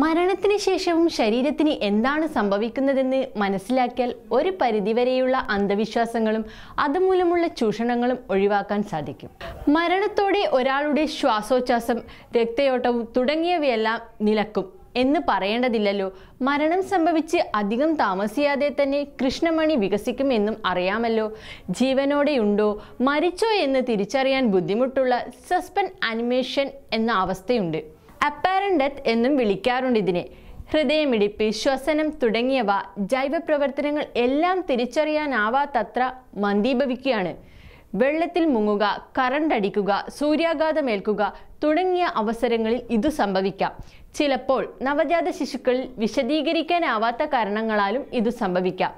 മരണത്തിന് ശേഷവും ശരീരത്തിന് എന്താണ് സംഭവിക്കുന്നതെന്ന് മനസ്സിലാക്കിയാൽ ഒരു പരിധിവരെയുള്ള അന്ധവിശ്വാസങ്ങളും അതുമൂലമുള്ള ചൂഷണങ്ങളും ഒഴിവാക്കാൻ സാധിക്കും മരണത്തോടെ ഒരാളുടെ ശ്വാസോച്ഛാസം രക്തയോട്ടവും തുടങ്ങിയവയെല്ലാം നിലക്കും എന്ന് പറയേണ്ടതില്ലല്ലോ മരണം സംഭവിച്ച് അധികം താമസിയാതെ തന്നെ കൃഷ്ണമണി വികസിക്കും എന്നും അറിയാമല്ലോ ജീവനോടെയുണ്ടോ മരിച്ചോ എന്ന് തിരിച്ചറിയാൻ ബുദ്ധിമുട്ടുള്ള സസ്പെൻഡ് അനിമേഷൻ എന്ന അവസ്ഥയുണ്ട് അപ്പാരൻ ഡെത്ത് എന്നും വിളിക്കാറുണ്ട് ഇതിനെ ഹൃദയമിടിപ്പ് ശ്വസനം തുടങ്ങിയവ ജൈവ പ്രവർത്തനങ്ങൾ എല്ലാം തിരിച്ചറിയാനാവാത്തത്ര മന്ദീഭവിക്കുകയാണ് വെള്ളത്തിൽ മുങ്ങുക കറണ്ട് അടിക്കുക സൂര്യാഘാതമേൽക്കുക തുടങ്ങിയ അവസരങ്ങളിൽ ഇതു സംഭവിക്കാം ചിലപ്പോൾ നവജാത ശിശുക്കളിൽ വിശദീകരിക്കാനാവാത്ത കാരണങ്ങളാലും ഇതു സംഭവിക്കാം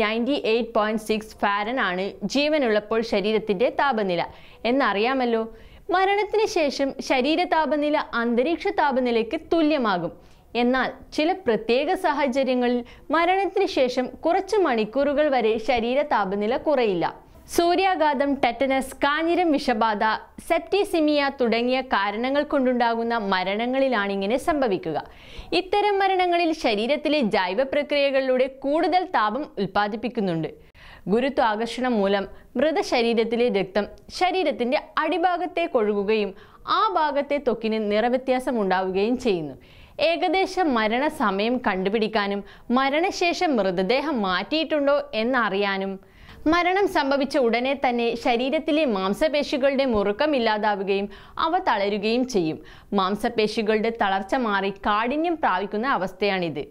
ninety eight point six Fahrenheit ആണ് ജീവനുള്ളപ്പോൾ ശരീരത്തിൻ്റെ താപനില എന്നറിയാമല്ലോ മരണത്തിന് ശേഷം ശരീര താപനില അന്തരീക്ഷ താപനിലയ്ക്ക് തുല്യമാകും എന്നാൽ ചില പ്രത്യേക സാഹചര്യങ്ങളിൽ മരണത്തിന് ശേഷം കുറച്ച് മണിക്കൂറുകൾ വരെ ശരീര താപനില കുറയില്ല സൂര്യാഘാതം ടെറ്റനസ് കാഞ്ഞിരം വിഷബാധ സെപ്റ്റിസിമിയ തുടങ്ങിയ കാരണങ്ങൾ കൊണ്ടുണ്ടാകുന്ന മരണങ്ങളിലാണ് ഇങ്ങനെ സംഭവിക്കുക ഇത്തരം മരണങ്ങളിൽ ശരീരത്തിലെ ജൈവ പ്രക്രിയകളിലൂടെ കൂടുതൽ താപം ഉൽപ്പാദിപ്പിക്കുന്നുണ്ട് ഗുരുത്വാകർഷണം മൂലം മൃതശരീരത്തിലെ രക്തം ശരീരത്തിൻ്റെ അടിഭാഗത്തെ ഒഴുകുകയും ആ ഭാഗത്തെ തൊക്കിന് നിറവ്യത്യാസം ഉണ്ടാവുകയും ചെയ്യുന്നു ഏകദേശം മരണസമയം കണ്ടുപിടിക്കാനും മരണശേഷം മൃതദേഹം മാറ്റിയിട്ടുണ്ടോ എന്നറിയാനും മരണം സംഭവിച്ച ഉടനെ തന്നെ ശരീരത്തിലെ മാംസപേശികളുടെ മുറുക്കം ഇല്ലാതാവുകയും അവ തളരുകയും ചെയ്യും മാംസപേശികളുടെ തളർച്ച മാറി കാഠിന്യം പ്രാപിക്കുന്ന അവസ്ഥയാണിത്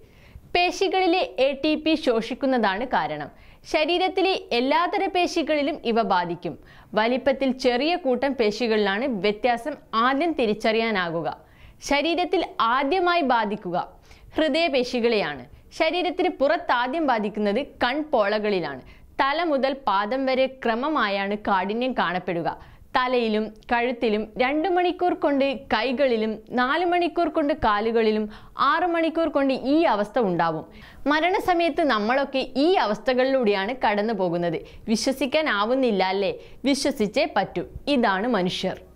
പേശികളിലെ എ ടി പി ശോഷിക്കുന്നതാണ് കാരണം ശരീരത്തിലെ എല്ലാതര പേശികളിലും ഇവ ബാധിക്കും വലിപ്പത്തിൽ ചെറിയ കൂട്ടം പേശികളിലാണ് വ്യത്യാസം ആദ്യം തിരിച്ചറിയാനാകുക ശരീരത്തിൽ ആദ്യമായി ബാധിക്കുക ഹൃദയപേശികളെയാണ് ശരീരത്തിന് പുറത്താദ്യം ബാധിക്കുന്നത് കൺപോളകളിലാണ് തല മുതൽ പാദം വരെ ക്രമമായാണ് കാഠിന്യം കാണപ്പെടുക തലയിലും കഴുത്തിലും രണ്ട് മണിക്കൂർ കൊണ്ട് കൈകളിലും നാല് മണിക്കൂർ കൊണ്ട് കാലുകളിലും ആറ് മണിക്കൂർ കൊണ്ട് ഈ അവസ്ഥ ഉണ്ടാവും മരണസമയത്ത് നമ്മളൊക്കെ ഈ അവസ്ഥകളിലൂടെയാണ് കടന്നു പോകുന്നത് വിശ്വസിക്കാനാവുന്നില്ല അല്ലേ വിശ്വസിച്ചേ പറ്റൂ ഇതാണ് മനുഷ്യർ